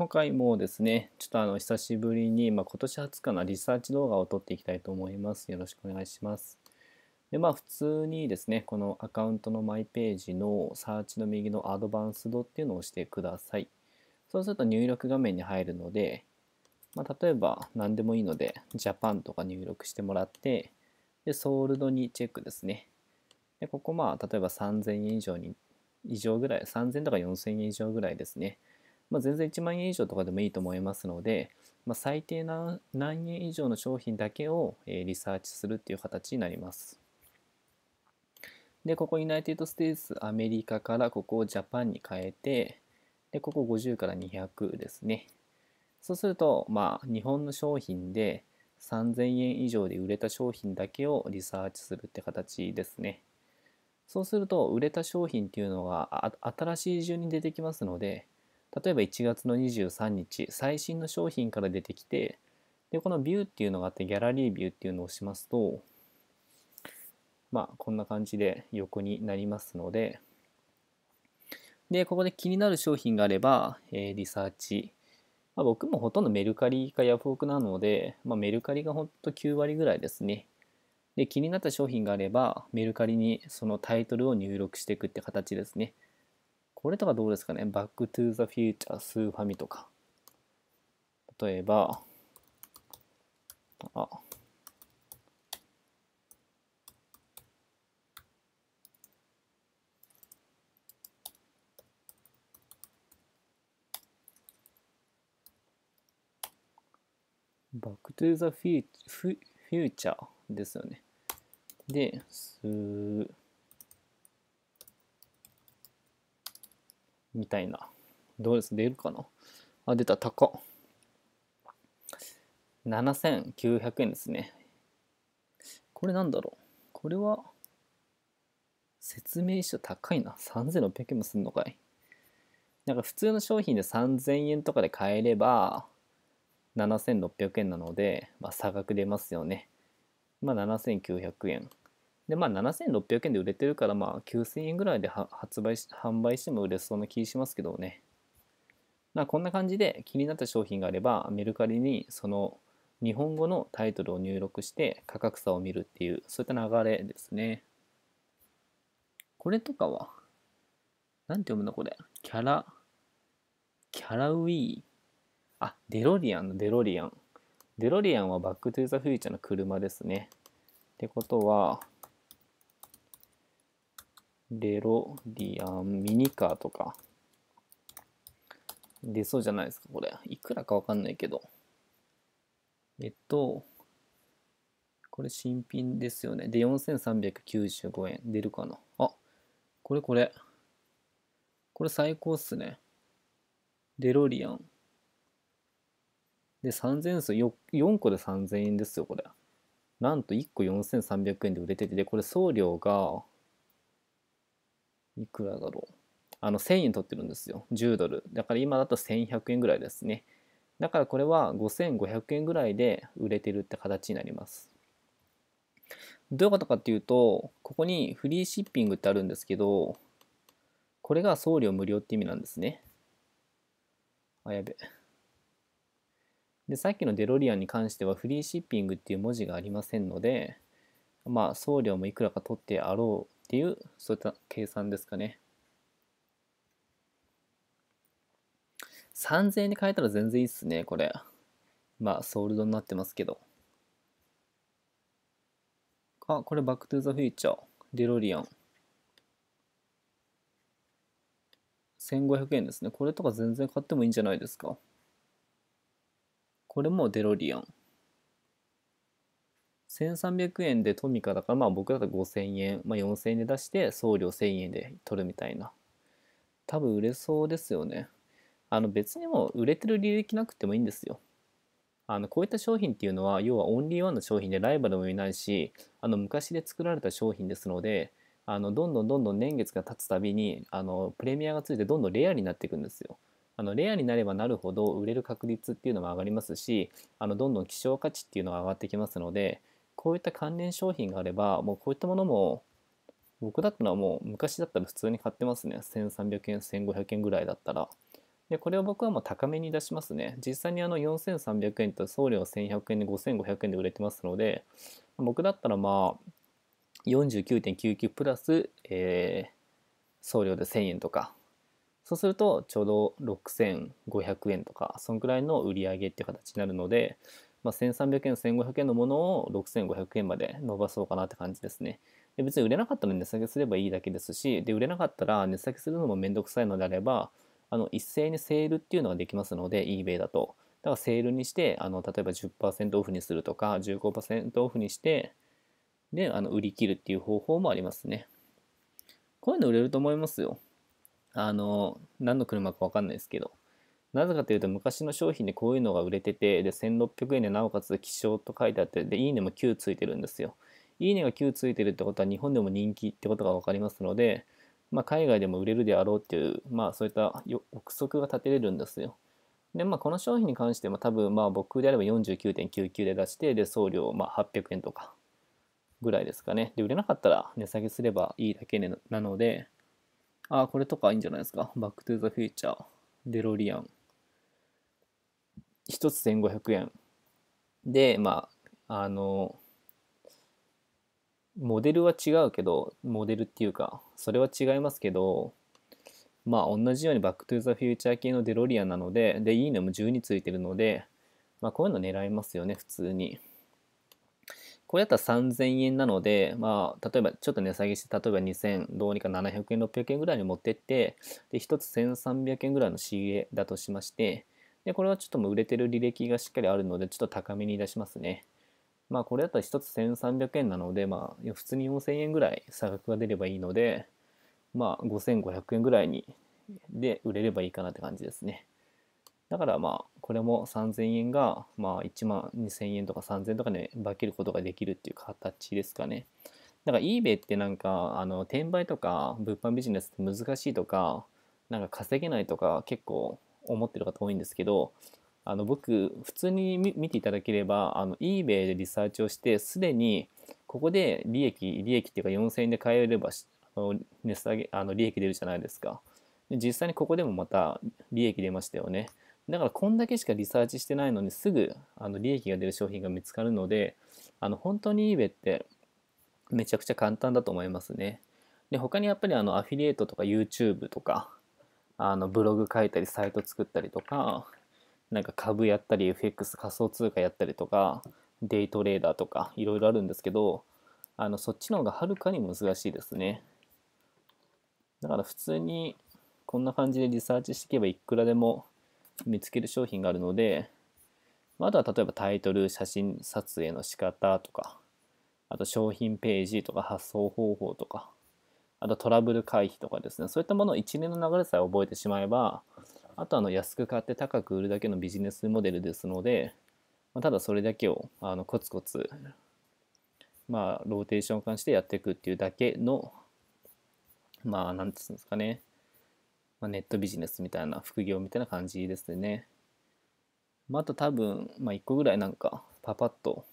今回もですね、ちょっとあの久しぶりに、まあ、今年初かなリサーチ動画を撮っていきたいと思います。よろしくお願いします。で、まあ普通にですね、このアカウントのマイページのサーチの右のアドバンスドっていうのを押してください。そうすると入力画面に入るので、まあ、例えば何でもいいので、ジャパンとか入力してもらって、で、ソールドにチェックですね。で、ここまあ例えば3000円以上に、以上ぐらい、3000とか4000円以上ぐらいですね。まあ、全然1万円以上とかでもいいと思いますので、まあ、最低何円以上の商品だけを、えリサーチするっていう形になります。で、ここユナイテッド・ステーツ、アメリカからここをジャパンに変えて、で、ここ50から200ですね。そうすると、まあ、日本の商品で3000円以上で売れた商品だけをリサーチするって形ですね。そうすると、売れた商品っていうのが新しい順に出てきますので、例えば1月の23日最新の商品から出てきてでこのビューっていうのがあってギャラリービューっていうのを押しますとまあこんな感じで横になりますのででここで気になる商品があれば、えー、リサーチ、まあ、僕もほとんどメルカリかヤフオクなので、まあ、メルカリがほんと9割ぐらいですねで気になった商品があればメルカリにそのタイトルを入力していくって形ですね。これとかどうですかね。バックトゥーザフューチャー、スーファミとか。例えば、あ、バックトゥーザフューチャーですよね。で、スー、みたいな。どうです出るかなあ、出た。高。7900円ですね。これなんだろうこれは、説明書高いな。3600円もすんのかい。なんか普通の商品で3000円とかで買えれば、7600円なので、まあ、差額出ますよね。まあ、7900円。でまあ7600円で売れてるからまあ9000円ぐらいで発売し販売しても売れそうな気しますけどね。まあこんな感じで気になった商品があればメルカリにその日本語のタイトルを入力して価格差を見るっていうそういった流れですね。これとかは何て読むのこれキャラキャラウィーあデロリアンのデロリアンデロリアンはバックトゥーザフューチャーの車ですね。ってことはレロディアン、ミニカーとか。出そうじゃないですか、これ。いくらかわかんないけど。えっと、これ新品ですよね。で、4395円。出るかな。あ、これこれ。これ最高っすね。デロリアン。で、3000円ですよ。4個で3000円ですよ、これ。なんと1個4300円で売れてて、で、これ送料がいくらだろう。あの、1000円取ってるんですよ。10ドル。だから今だと1100円ぐらいですね。だからこれは5500円ぐらいで売れてるって形になります。どういうことかっていうと、ここにフリーシッピングってあるんですけど、これが送料無料って意味なんですね。あ、やべ。で、さっきのデロリアンに関してはフリーシッピングっていう文字がありませんので、まあ送料もいくらか取ってあろうっていうそういった計算ですかね3000円で買えたら全然いいっすねこれまあソールドになってますけどあこれバックトゥザフューチャーデロリアン1500円ですねこれとか全然買ってもいいんじゃないですかこれもデロリアン1300円でトミカだからまあ僕だったら5000円、まあ、4000円で出して送料1000円で取るみたいな多分売れそうですよねあの別にもう売れてる履歴なくてもいいんですよあのこういった商品っていうのは要はオンリーワンの商品でライバルもいないしあの昔で作られた商品ですのであのどんどんどんどん年月が経つたびにあのプレミアがついてどんどんレアになっていくんですよ。あのレアになればなるほど売れる確率っていうのも上がりますしあのどんどん希少価値っていうのが上がってきますのでこういった関連商品があれば、もうこういったものも、僕だったらもう昔だったら普通に買ってますね。1300円、1500円ぐらいだったら。で、これを僕はもう高めに出しますね。実際にあの4300円と送料1100円で5500円で売れてますので、僕だったらまあ、49.99プラス、えー、送料で1000円とか。そうすると、ちょうど6500円とか、そんくらいの売り上げっていう形になるので、まあ、1300円、1500円のものを6500円まで伸ばそうかなって感じですね。で別に売れなかったら値下げすればいいだけですし、で売れなかったら値下げするのもめんどくさいのであれば、あの一斉にセールっていうのができますので、eBay だと。だからセールにして、あの例えば10%オフにするとか、15%オフにして、で、あの売り切るっていう方法もありますね。こういうの売れると思いますよ。あの、何の車かわかんないですけど。なぜかというと昔の商品でこういうのが売れててで1600円でなおかつ希少と書いてあってでいいねも9ついてるんですよ。いいねが9ついてるってことは日本でも人気ってことが分かりますので、まあ、海外でも売れるであろうっていう、まあ、そういった憶測が立てれるんですよ。で、まあ、この商品に関しても多分まあ僕であれば49.99で出してで送料まあ800円とかぐらいですかね。で売れなかったら値下げすればいいだけなのでああこれとかいいんじゃないですか。バックトゥーザフューチャーデロリアン1つ1500円でまああのモデルは違うけどモデルっていうかそれは違いますけどまあ同じようにバックトゥーザフューチャー系のデロリアンなのででいいねも1についてるのでまあこういうの狙いますよね普通にこれやったら3000円なのでまあ例えばちょっと値下げして例えば2000どうにか700円600円ぐらいに持ってってで1つ1300円ぐらいの仕入れだとしましてで、これはちょっともう売れてる履歴がしっかりあるので、ちょっと高めに出しますね。まあ、これだったら1つ1300円なので、まあ、普通に4000円ぐらい差額が出ればいいので、まあ、5500円ぐらいに、で、売れればいいかなって感じですね。だからまあ、これも3000円が、まあ、1万2000円とか3000円とかで、化けることができるっていう形ですかね。だから eBay ってなんか、あの、転売とか、物販ビジネスって難しいとか、なんか稼げないとか、結構思ってる方多いんですけどあの僕普通に見ていただければあの eBay でリサーチをしてすでにここで利益利益っていうか4000円で買えればあの値下げあの利益出るじゃないですかで実際にここでもまた利益出ましたよねだからこんだけしかリサーチしてないのにすぐあの利益が出る商品が見つかるのであの本当に eBay ってめちゃくちゃ簡単だと思いますねで他にやっぱりあのアフィリエイトとか YouTube とかあのブログ書いたりサイト作ったりとかなんか株やったり FX 仮想通貨やったりとかデイトレーダーとかいろいろあるんですけどあのそっちの方がはるかに難しいですねだから普通にこんな感じでリサーチしていけばいくらでも見つける商品があるのであとは例えばタイトル写真撮影の仕方とかあと商品ページとか発送方法とかあとトラブル回避とかですね、そういったものを一連の流れさえ覚えてしまえば、あとあの安く買って高く売るだけのビジネスモデルですので、まただそれだけをあのコツコツ、まあ、ローテーション化してやっていくっていうだけの、まあ、なんていうんですかね、まあ、ネットビジネスみたいな、副業みたいな感じですね。まあ、あと多分、まあ、1個ぐらいなんか、パパッと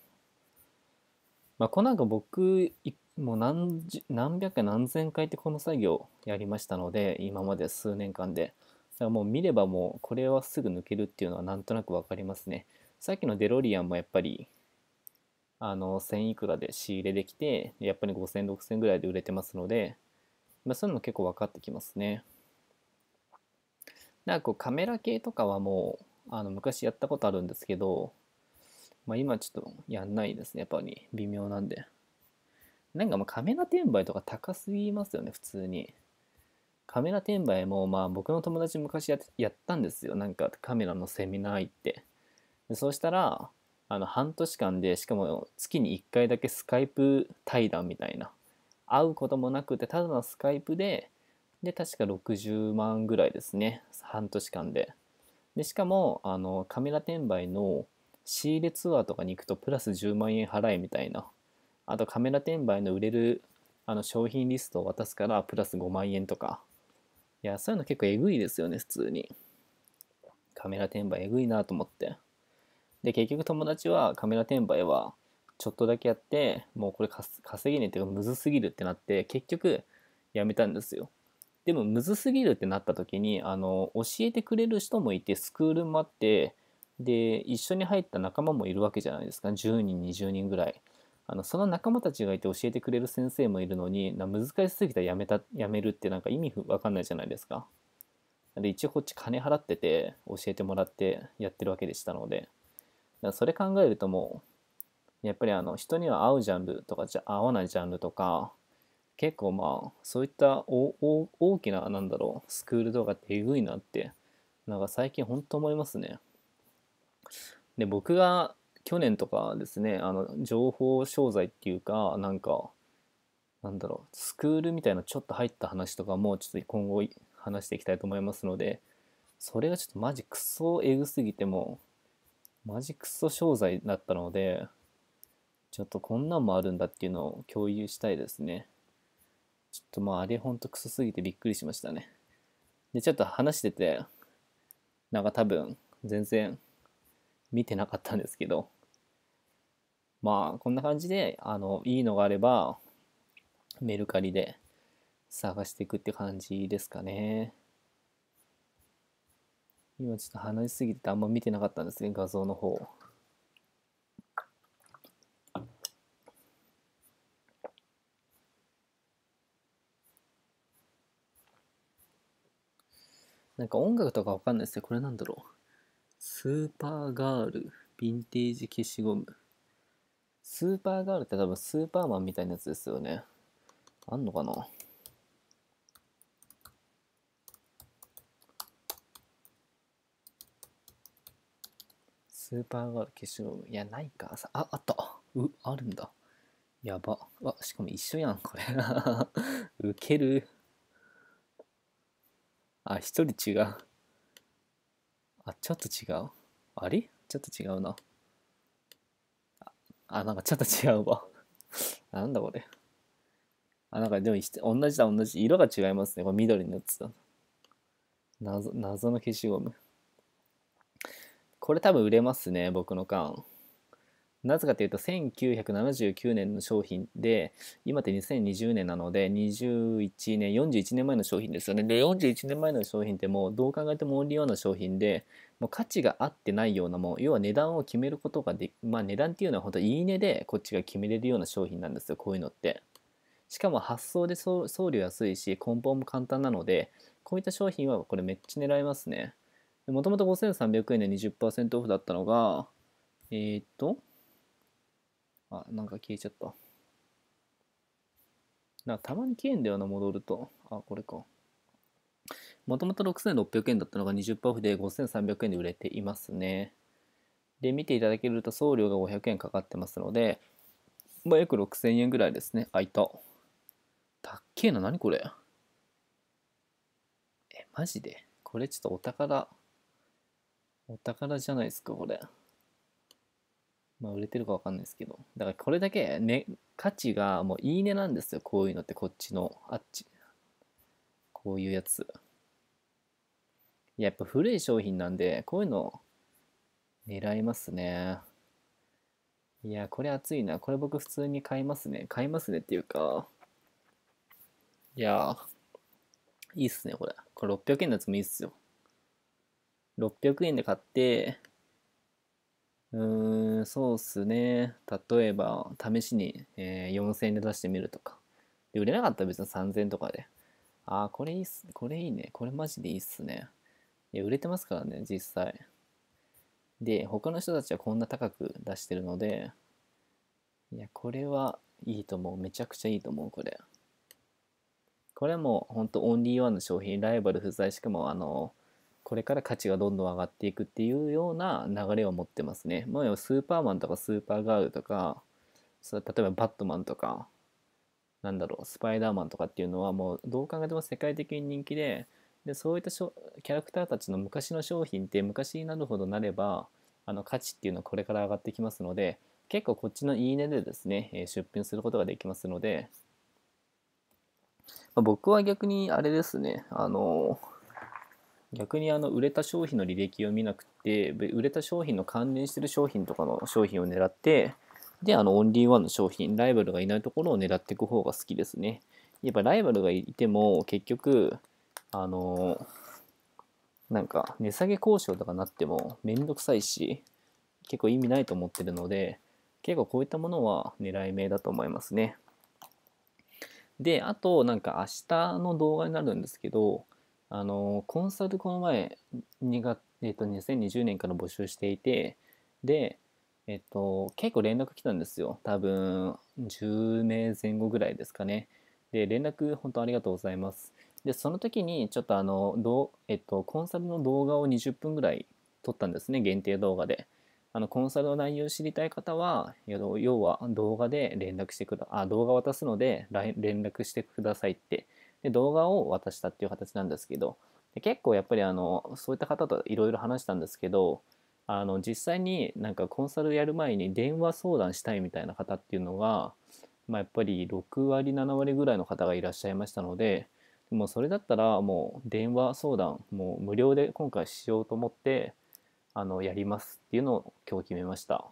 まあ、これなんか僕もう何何百回何千回ってこの作業やりましたので今まで数年間でだからもう見ればもうこれはすぐ抜けるっていうのはなんとなく分かりますねさっきのデロリアンもやっぱりあの1000いくらで仕入れできてやっぱり50006000ぐらいで売れてますので、まあ、そういうの結構分かってきますねなんかこうカメラ系とかはもうあの昔やったことあるんですけど、まあ、今ちょっとやんないですねやっぱり微妙なんで。なんかもうカメラ転売とか高すぎますよね、普通に。カメラ転売も、まあ僕の友達昔ややったんですよ。なんかカメラのセミナー行って。でそうしたら、あの半年間で、しかも月に1回だけスカイプ対談みたいな。会うこともなくて、ただのスカイプで、で、確か60万ぐらいですね。半年間で。で、しかも、あの、カメラ転売の仕入れツアーとかに行くとプラス10万円払いみたいな。あとカメラ転売の売れるあの商品リストを渡すからプラス5万円とか。いや、そういうの結構えぐいですよね、普通に。カメラ転売えぐいなと思って。で、結局友達はカメラ転売はちょっとだけやって、もうこれ稼げねえっていうかむずすぎるってなって、結局やめたんですよ。でもむずすぎるってなった時に、あの、教えてくれる人もいて、スクールもあって、で、一緒に入った仲間もいるわけじゃないですか。10人、20人ぐらい。あのその仲間たちがいて教えてくれる先生もいるのにな難しすぎたらやめたやめるってなんか意味わかんないじゃないですか。で一応こっち金払ってて教えてもらってやってるわけでしたのでそれ考えるともうやっぱりあの人には合うジャンルとかじゃ合わないジャンルとか結構まあそういった大きななんだろうスクール動画ってえぐいなってなんか最近ほんと思いますね。で僕が去年とかですねあの情報商材っていうかなんかなんだろうスクールみたいなちょっと入った話とかもちょっと今後話していきたいと思いますのでそれがちょっとマジクソエグすぎてもマジクソ商材だったのでちょっとこんなんもあるんだっていうのを共有したいですねちょっとまああれほんとクソすぎてびっくりしましたねでちょっと話しててなんか多分全然見てなかったんですけどまあこんな感じであのいいのがあればメルカリで探していくって感じですかね今ちょっと話しすぎてあんま見てなかったんですね画像の方なんか音楽とかわかんないですよこれなんだろうスーパーガールヴィンテージ消しゴムスーパーガールって多分スーパーマンみたいなやつですよね。あんのかなスーパーガール消しゴム。いや、ないか。あ、あった。う、あるんだ。やば。わ、しかも一緒やん、これ。ウケる。あ、一人違う。あ、ちょっと違う。あれちょっと違うな。あ、なんかちょっと違うわ。なんだこれ。あ、なんかでも同じだ同じ。色が違いますね。これ緑のやつだ。謎、謎の消しゴム。これ多分売れますね、僕の缶。なぜかというと1979年の商品で今って2020年なので21年41年前の商品ですよねで41年前の商品ってもうどう考えてもオンリーワンの商品でもう価値が合ってないようなもう要は値段を決めることがでまあ値段っていうのは本当いいねでこっちが決めれるような商品なんですよこういうのってしかも発送で送料安いし梱包も簡単なのでこういった商品はこれめっちゃ狙いますねもともと5300円で20%オフだったのがえー、っとあ、なんか消えちゃった。なたまに消えんだよな、戻ると。あ、これか。もともと6600円だったのが20%オフで5300円で売れていますね。で、見ていただけると送料が500円かかってますので、まあ、約6000円ぐらいですね。開いた。たっけえな、何これ。え、マジでこれちょっとお宝。お宝じゃないですか、これ。まあ、売れてるか分かんないですけどだからこれだけ、ね、価値がもういいねなんですよこういうのってこっちのあっちこういうやついややっぱ古い商品なんでこういうの狙いますねいやこれ熱いなこれ僕普通に買いますね買いますねっていうかいやいいっすねこれこれ600円のやつもいいっすよ600円で買ってうーん、そうっすね。例えば、試しに、えー、4000円で出してみるとか。で、売れなかったら別に3000円とかで。ああ、これいいっす。これいいね。これマジでいいっすね。いや、売れてますからね、実際。で、他の人たちはこんな高く出してるので、いや、これはいいと思う。めちゃくちゃいいと思う、これ。これはもう、ほんとオンリーワンの商品、ライバル不在しかも、あのこれから価値がどんどん上がっていくっていうような流れを持ってますね。もうスーパーマンとかスーパーガールとか、例えばバットマンとか、なんだろう、スパイダーマンとかっていうのはもうどう考えても世界的に人気で、でそういったキャラクターたちの昔の商品って昔になるほどなれば、あの価値っていうのはこれから上がってきますので、結構こっちのいいねでですね、出品することができますので、僕は逆にあれですね、あのー逆にあの売れた商品の履歴を見なくて売れた商品の関連してる商品とかの商品を狙ってであのオンリーワンの商品ライバルがいないところを狙っていく方が好きですねやっぱライバルがいても結局あのなんか値下げ交渉とかなってもめんどくさいし結構意味ないと思ってるので結構こういったものは狙い目だと思いますねであとなんか明日の動画になるんですけどあのコンサルこの前2月、えっと、2020年から募集していてで、えっと、結構連絡来たんですよ多分10名前後ぐらいですかねで連絡本当ありがとうございますでその時にちょっとあのど、えっと、コンサルの動画を20分ぐらい撮ったんですね限定動画であのコンサルの内容を知りたい方は要は動画で連絡してくだあ動画渡すので連絡してくださいってで動画を渡したっていう形なんですけどで結構やっぱりあのそういった方といろいろ話したんですけどあの実際になんかコンサルやる前に電話相談したいみたいな方っていうのが、まあ、やっぱり6割7割ぐらいの方がいらっしゃいましたのでもうそれだったらもう電話相談もう無料で今回しようと思ってあのやりますっていうのを今日決めました。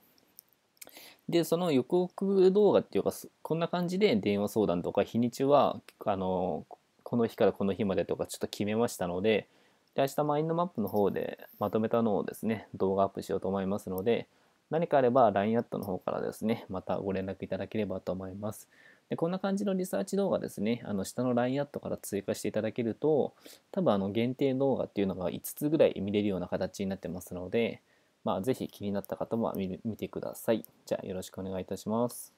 で、その予告動画っていうか、こんな感じで電話相談とか、日にちは、あの、この日からこの日までとかちょっと決めましたので、で明日マインドマップの方でまとめたのをですね、動画アップしようと思いますので、何かあれば LINE アットの方からですね、またご連絡いただければと思います。でこんな感じのリサーチ動画ですね、あの下の LINE アットから追加していただけると、多分あの限定動画っていうのが5つぐらい見れるような形になってますので、まあ、ぜひ気になった方も見てください。じゃあよろしくお願いいたします。